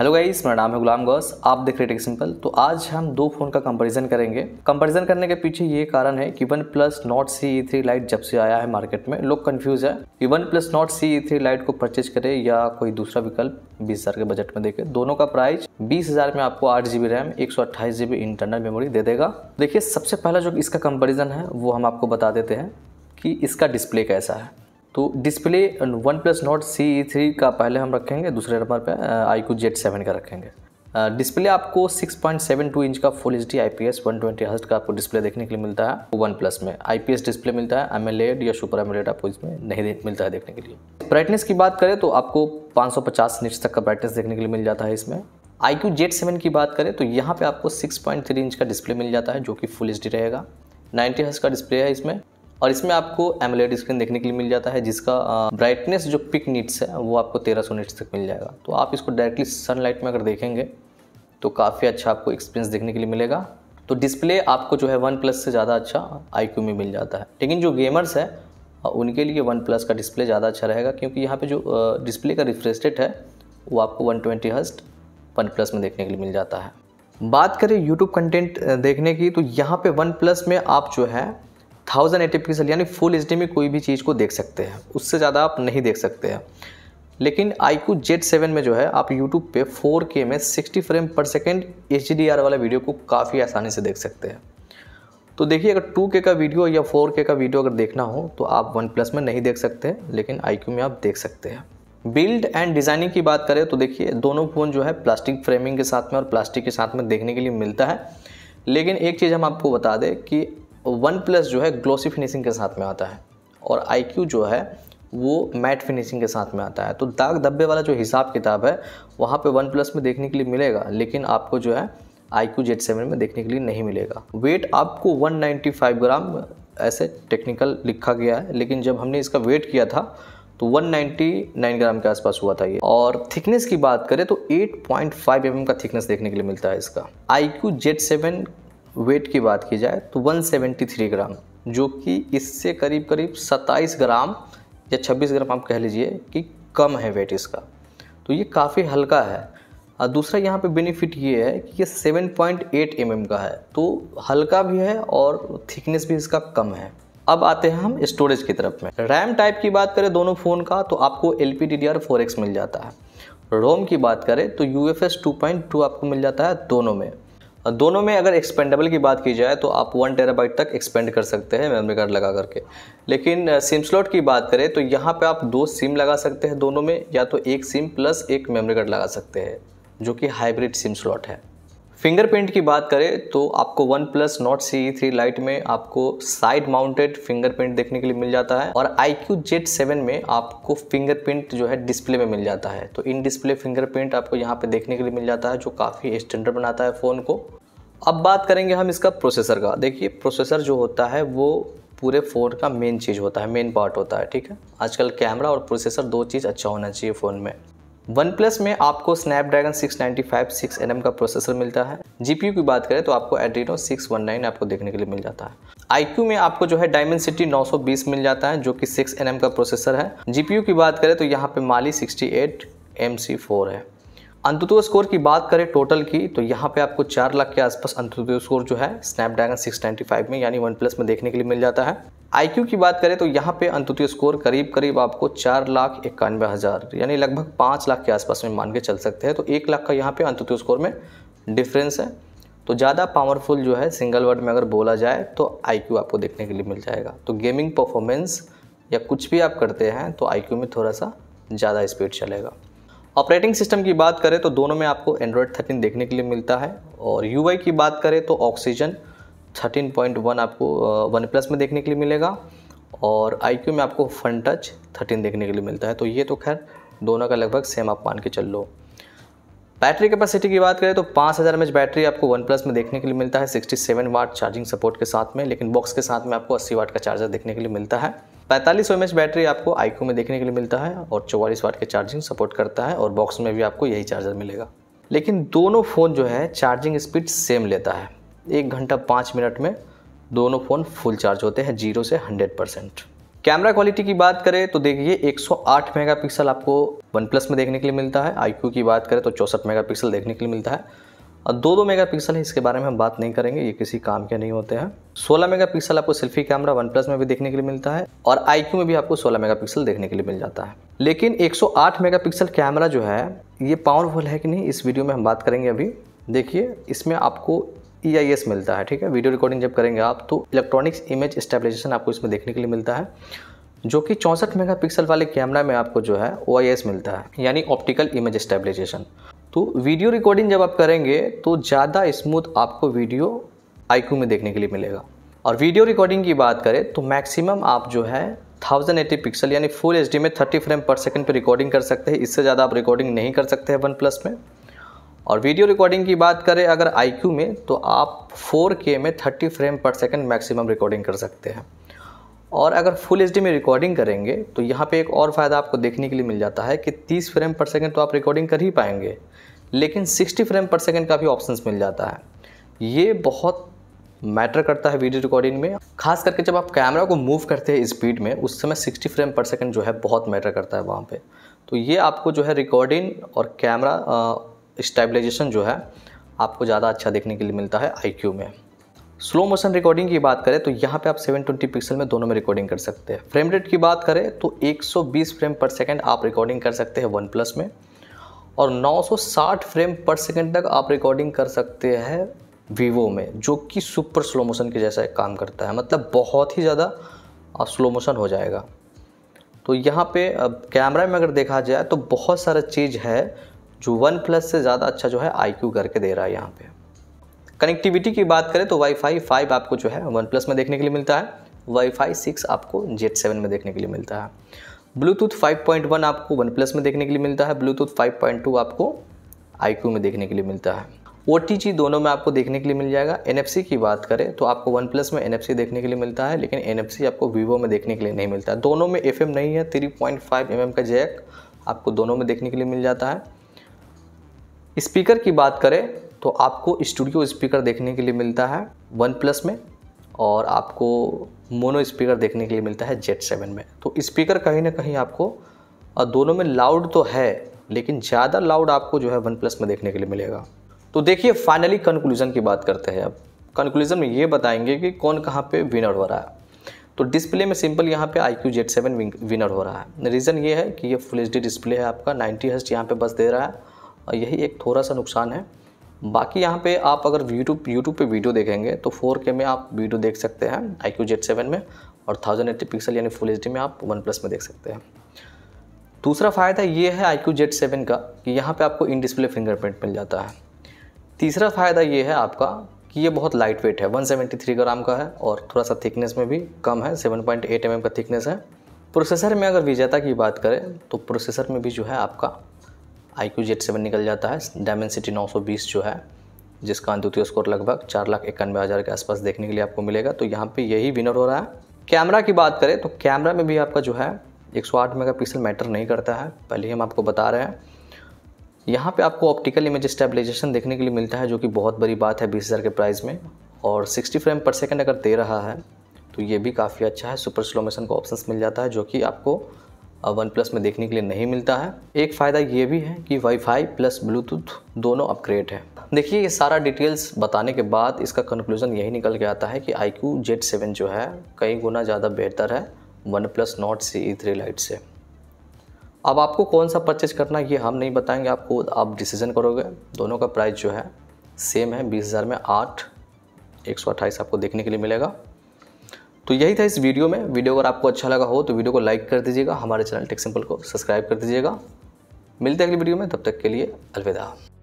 hello guys मेरा नाम है गुलाम गौस आप देख रहे टेक सिंपल तो आज हम दो फ़ोन का कंपैरिजन करेंगे कंपैरिजन करने के पीछे ये कारण है कि OnePlus Nord C E three Lite जब से आया है मार्केट में लोग कंफ्यूज है कि OnePlus Nord C E three Lite को परचेज करें या कोई दूसरा विकल्प बीस हज़ार के बजट में देखे दोनों का प्राइस बीस हज़ार में आपको आठ जी बी रैम एक सौ अट्ठाईस जी बी इंटरनल मेमोरी दे देगा देखिए सबसे पहला जो इसका कंपेरिजन है वो हम आपको बता देते हैं कि इसका डिस्प्ले कैसा है तो display OnePlus Nord C three का पहले हम रखेंगे दूसरे नंबर पे आई क्यू जेड सेवन का रखेंगे डिस्प्ले आपको 6.72 इंच का full H D I P S one twenty hertz का आपको डिस्प्ले देखने के लिए मिलता है वन प्लस में आई डिस्प्ले मिलता है एम एल एड या सुपर एम एल एड आपको इसमें नहीं मिलता है देखने के लिए ब्राइटनेस की बात करें तो आपको 550 सौ तक का ब्राइटनेस देखने के लिए मिल जाता है इसमें आई क्यू सेवन की बात करें तो यहाँ पे आपको 6.3 इंच का डिस्प्ले मिल जाता है जो कि फुल एच डी रहेगा 90 हर्स का डिस्प्ले है इसमें और इसमें आपको एमोलेड स्क्रीन देखने के लिए मिल जाता है जिसका ब्राइटनेस जो पिक नीट्स है वो आपको तेरह सौ नीट्स तक मिल जाएगा तो आप इसको डायरेक्टली सनलाइट में अगर देखेंगे तो काफ़ी अच्छा आपको एक्सपीरियंस देखने के लिए मिलेगा तो डिस्प्ले आपको जो है वन प्लस से ज़्यादा अच्छा आई में मिल जाता है लेकिन जो गेमर्स है उनके लिए वन प्लस का डिस्प्ले ज़्यादा अच्छा रहेगा क्योंकि यहाँ पे जो डिस्प्ले का रिफ्रेश रेट है वो आपको वन ट्वेंटी हस्ट वन प्लस में देखने के लिए मिल जाता है बात करें यूट्यूब कंटेंट देखने की तो यहाँ पे वन प्लस में आप जो है थाउजेंड एटी पिक्सल यानी फुल एच में कोई भी चीज़ को देख सकते हैं उससे ज़्यादा आप नहीं देख सकते हैं लेकिन आई क्यू सेवन में जो है आप यूट्यूब पे 4K में 60 फ्रेम पर सेकेंड एच वाला वीडियो को काफ़ी आसानी से देख सकते हैं तो देखिए अगर 2K का वीडियो या 4K का वीडियो अगर देखना हो तो आप वन प्लस में नहीं देख सकते लेकिन आई में आप देख सकते हैं बिल्ड एंड डिज़ाइनिंग की बात करें तो देखिए दोनों फ़ोन जो है प्लास्टिक फ्रेमिंग के साथ में और प्लास्टिक के साथ में देखने के लिए मिलता है लेकिन एक चीज़ हम आपको बता दें कि वन प्लस जो है ग्लोसी फिनिशिंग के साथ में आता है और आई जो है वो मैट फिनिशिंग के साथ में आता है तो दाग धब्बे वाला जो हिसाब किताब है वहाँ पे वन प्लस में देखने के लिए मिलेगा लेकिन आपको जो है आई क्यू जेट सेवन में देखने के लिए नहीं मिलेगा वेट आपको 195 ग्राम ऐसे टेक्निकल लिखा गया है लेकिन जब हमने इसका वेट किया था तो 199 ग्राम के आसपास हुआ था ये और थिकनेस की बात करें तो 8.5 पॉइंट mm का थिकनेस देखने के लिए मिलता है इसका iQOO Z seven weight की बात की जाए तो 173 ग्राम जो कि इससे करीब करीब 27 ग्राम या 26 ग्राम आप कह लीजिए कि कम है वेट इसका तो ये काफ़ी हल्का है और दूसरा यहाँ पे बेनिफिट ये है कि ये 7.8 पॉइंट mm का है तो हल्का भी है और थिकनेस भी इसका कम है अब आते हैं हम स्टोरेज की तरफ में रैम टाइप की बात करें दोनों फ़ोन का तो आपको L P D D R four X मिल जाता है रोम की बात करें तो U F S two point two आपको मिल जाता है दोनों में दोनों में अगर एक्सपेंडेबल की बात की जाए तो आप वन टेराबाइट तक एक्सपेंड कर सकते हैं मेमोरी कार्ड लगा करके लेकिन सिम स्लॉट की बात करें तो यहाँ पे आप दो सिम लगा सकते हैं दोनों में या तो एक सिम प्लस एक मेमोरी कार्ड लगा सकते हैं जो कि हाइब्रिड सिम स्लॉट है फिंगरप्रिंट की बात करें तो आपको OnePlus Nord C three Lite में आपको साइड माउंटेड फिंगरप्रिंट देखने के लिए मिल जाता है और आई क्यू जेट सेवन में आपको फिंगरप्रिंट जो है डिस्प्ले में मिल जाता है तो इन डिस्प्ले फिंगरप्रिंट आपको यहाँ पे देखने के लिए मिल जाता है जो काफ़ी स्टैंडर्ड बनाता है फ़ोन को अब बात करेंगे हम इसका प्रोसेसर का देखिए प्रोसेसर जो होता है वो पूरे फ़ोन का मेन चीज़ होता है मेन पार्ट होता है ठीक है आजकल कैमरा और प्रोसेसर दो चीज़ अच्छा होना चाहिए फ़ोन में वन प्लस में आपको स्नैपड्रैगन 695 एन एम का प्रोसेसर मिलता है यू की बात करें तो आपको एड्रीनो 619 आपको देखने के लिए मिल जाता है क्यू में आपको जो है डायमंड सिटी 920 मिल जाता है जो कि 6 एम का प्रोसेसर है यू की बात करें तो यहाँ पे माली 68 एम है अंतुतु स्कोर की बात करें टोटल की तो यहाँ पे आपको चार लाख के आसपास अंतुतु स्कोर जो है स्नैपड्रैगन 695 में यानी वन प्लस में देखने के लिए मिल जाता है आई की बात करें तो यहाँ पे अंतुतु स्कोर करीब करीब आपको चार लाख इक्यानवे हज़ार यानी लगभग पाँच लाख के आसपास में मान के चल सकते हैं तो एक लाख का यहाँ पे अंतुतु स्कोर में डिफरेंस है तो ज़्यादा पावरफुल जो है सिंगल वर्ड में अगर बोला जाए तो आई आपको देखने के लिए मिल जाएगा तो गेमिंग परफॉर्मेंस या कुछ भी आप करते हैं तो आई में थोड़ा सा ज़्यादा स्पीड चलेगा ऑपरेटिंग सिस्टम की बात करें तो दोनों में आपको एंड्रॉयड थर्टीन देखने के लिए मिलता है और यू की बात करें तो ऑक्सीजन 13.1 आपको वन प्लस में देखने के लिए मिलेगा और आई में आपको फन टच थर्टीन देखने के लिए मिलता है तो ये तो खैर दोनों का लगभग सेम आप मान के चल लो बैटरी कैपेसिटी की बात करें तो 5000 हज़ार एम बैटरी आपको वन प्लस में देखने के लिए मिलता है 67 वाट चार्जिंग सपोर्ट के साथ में लेकिन बॉक्स के साथ में आपको 80 वाट का चार्जर देखने के लिए मिलता है पैंतालीस एम बैटरी आपको आईको में देखने के लिए मिलता है और चौवालीस वाट के चार्जिंग सपोर्ट करता है और बॉक्स में भी आपको यही चार्जर मिलेगा लेकिन दोनों फ़ोन जो है चार्जिंग स्पीड सेम लेता है एक घंटा पाँच मिनट में दोनों फ़ोन फुल चार्ज होते हैं जीरो से हंड्रेड परसेंट कैमरा क्वालिटी की बात करें तो देखिए 108 मेगापिक्सल आपको वन प्लस में देखने के लिए मिलता है आई की बात करें तो चौंसठ मेगापिक्सल देखने के लिए मिलता है और दो दो पिक्सल है इसके बारे में हम बात नहीं करेंगे ये किसी काम के नहीं होते हैं 16 पिक्सल आपको सेल्फी कैमरा वन प्लस में भी देखने के लिए मिलता है और आई में भी आपको 16 पिक्सल देखने के लिए मिल जाता है लेकिन 108 पिक्सल कैमरा जो है ये पावरफुल है कि नहीं इस वीडियो में हम बात करेंगे अभी देखिए इसमें आपको ई e मिलता है ठीक है वीडियो रिकॉर्डिंग जब करेंगे आप तो इलेक्ट्रॉनिक्स इमेज स्टेबलाइजेशन आपको इसमें देखने के लिए मिलता है जो कि चौंसठ मेगापिक्सल वाले कैमरा में आपको जो है ओ मिलता है यानी ऑप्टिकल इमेज स्टेबलाइजेशन तो वीडियो रिकॉर्डिंग जब आप करेंगे तो ज़्यादा स्मूथ आपको वीडियो आई में देखने के लिए मिलेगा और वीडियो रिकॉर्डिंग की बात करें तो मैक्सिमम आप जो है थाउजेंड एटी पिक्सल यानी फुल एच में थर्टी फ्रेम पर सेकेंड पर रिकॉर्डिंग कर सकते हैं इससे ज़्यादा आप रिकॉर्डिंग नहीं कर सकते हैं वन प्लस में और वीडियो रिकॉर्डिंग की बात करें अगर आई में तो आप 4K में 30 frame per second maximum recording कर सकते हैं और अगर फुल एच में रिकॉर्डिंग करेंगे तो यहाँ पे एक और फ़ायदा आपको देखने के लिए मिल जाता है कि 30 फ्रेम पर सेकेंड तो आप रिकॉर्डिंग कर ही पाएंगे लेकिन 60 फ्रेम पर सेकेंड का भी ऑप्शन मिल जाता है ये बहुत मैटर करता है वीडियो रिकॉर्डिंग में खास करके जब आप कैमरा को मूव करते हैं स्पीड में उस समय 60 फ्रेम पर सेकंड जो है बहुत मैटर करता है वहाँ पे तो ये आपको जो है रिकॉर्डिंग और कैमरा स्टेबलाइजेशन जो है आपको ज़्यादा अच्छा देखने के लिए मिलता है आई में स्लो मोशन रिकॉर्डिंग की बात करें तो यहाँ पे आप 720 पिक्सल में दोनों में रिकॉर्डिंग कर सकते हैं फ्रेम रेट की बात करें तो 120 फ्रेम पर सेकंड आप रिकॉर्डिंग कर सकते हैं वन प्लस में और 960 फ्रेम पर सेकेंड तक आप रिकॉर्डिंग कर सकते हैं वीवो में जो कि सुपर स्लो मोशन के जैसा काम करता है मतलब बहुत ही ज़्यादा स्लो मोशन हो जाएगा तो यहाँ पे अब कैमरा में अगर देखा जाए तो बहुत सारा चीज़ है जो वन प्लस से ज़्यादा अच्छा जो है आई करके दे रहा है यहाँ पे कनेक्टिविटी की बात करें तो वाईफाई फाइव आपको जो है वन प्लस में देखने के लिए मिलता है वाईफाई सिक्स आपको जेट सेवन में देखने के लिए मिलता है ब्लूटूथ 5.1 आपको वन प्लस में देखने के लिए मिलता है ब्लूटूथ 5.2 आपको आई में देखने के लिए मिलता है ओ दोनों में आपको देखने के लिए मिल जाएगा एन की बात करें तो आपको वन प्लस में एन देखने के लिए मिलता है लेकिन एन आपको वीवो में देखने के लिए नहीं मिलता दोनों में एफ नहीं है थ्री पॉइंट mm का जैक आपको दोनों में देखने के लिए मिल जाता है स्पीकर की बात करें तो आपको स्टूडियो स्पीकर देखने के लिए मिलता है वन प्लस में और आपको मोनो स्पीकर देखने के लिए मिलता है जेट सेवन में तो स्पीकर कहीं ना कहीं आपको दोनों में लाउड तो है लेकिन ज़्यादा लाउड आपको जो है वन प्लस में देखने के लिए मिलेगा तो देखिए फाइनली कंक्लूजन की बात करते हैं अब कंक्लूजन में ये बताएंगे कि कौन कहाँ पे विनर हो रहा है तो डिस्प्ले में सिंपल यहाँ पे iQOO Z seven winner हो रहा है रीज़न ये है कि ये फुल एच डिस्प्ले है आपका नाइन्टी हर्स्ट यहाँ पर बस दे रहा है और यही एक थोड़ा सा नुकसान है बाकी यहाँ पे आप अगर यूट्यूब यूट्यूब पे वीडियो देखेंगे तो 4K में आप वीडियो देख सकते हैं आई क्यू सेवन में और थाउजेंड एट्टी पिक्सल यानी फुल एच में आप वन प्लस में देख सकते हैं दूसरा फ़ायदा ये है आई क्यू सेवन का कि यहाँ पर आपको इन डिस्प्ले फिंगरप्रिंट मिल जाता है तीसरा फ़ायदा ये है आपका कि ये बहुत लाइट वेट है 173 ग्राम का है और थोड़ा सा थिकनेस में भी कम है 7.8 पॉइंट mm का थिकनेस है प्रोसेसर में अगर विजेता की बात करें तो प्रोसेसर में भी जो है आपका आई क्यू जेट सेवन निकल जाता है डायमेंसिटी नौ सौ बीस जो है जिसका अंतुतीय स्कोर लगभग चार लाख इक्यानवे हज़ार के आसपास देखने के लिए आपको मिलेगा तो यहाँ पे यही विनर हो रहा है कैमरा की बात करें तो कैमरा में भी आपका जो है 108 पिक्सल मैटर नहीं करता है पहले ही हम आपको बता रहे हैं यहाँ पे आपको ऑप्टिकल इमेज स्टेबलाइजेशन देखने के लिए मिलता है जो कि बहुत बड़ी बात है बीस हज़ार के प्राइस में और सिक्सटी फ्रेम पर सेकेंड अगर दे रहा है तो ये भी काफ़ी अच्छा है सुपर स्लोमेशन का ऑप्शन मिल जाता है जो कि आपको वन प्लस में देखने के लिए नहीं मिलता है एक फ़ायदा ये भी है कि वाईफाई प्लस ब्लूटूथ दोनों अपग्रेड है देखिए ये सारा डिटेल्स बताने के बाद इसका कंक्लूजन यही निकल के आता है कि आई क्यू सेवन जो है कई गुना ज़्यादा बेहतर है OnePlus Nord C E three Lite से अब आपको कौन सा परचेज करना ये हम नहीं बताएंगे आपको आप डिसीजन करोगे दोनों का प्राइस जो है सेम है बीस हज़ार में आठ एक सौ अट्ठाईस आपको देखने के लिए मिलेगा तो यही था इस वीडियो में वीडियो अगर आपको अच्छा लगा हो तो वीडियो को लाइक कर दीजिएगा हमारे चैनल टेक सिंपल को सब्सक्राइब कर दीजिएगा मिलते हैं अगली वीडियो में तब तक के लिए अलविदा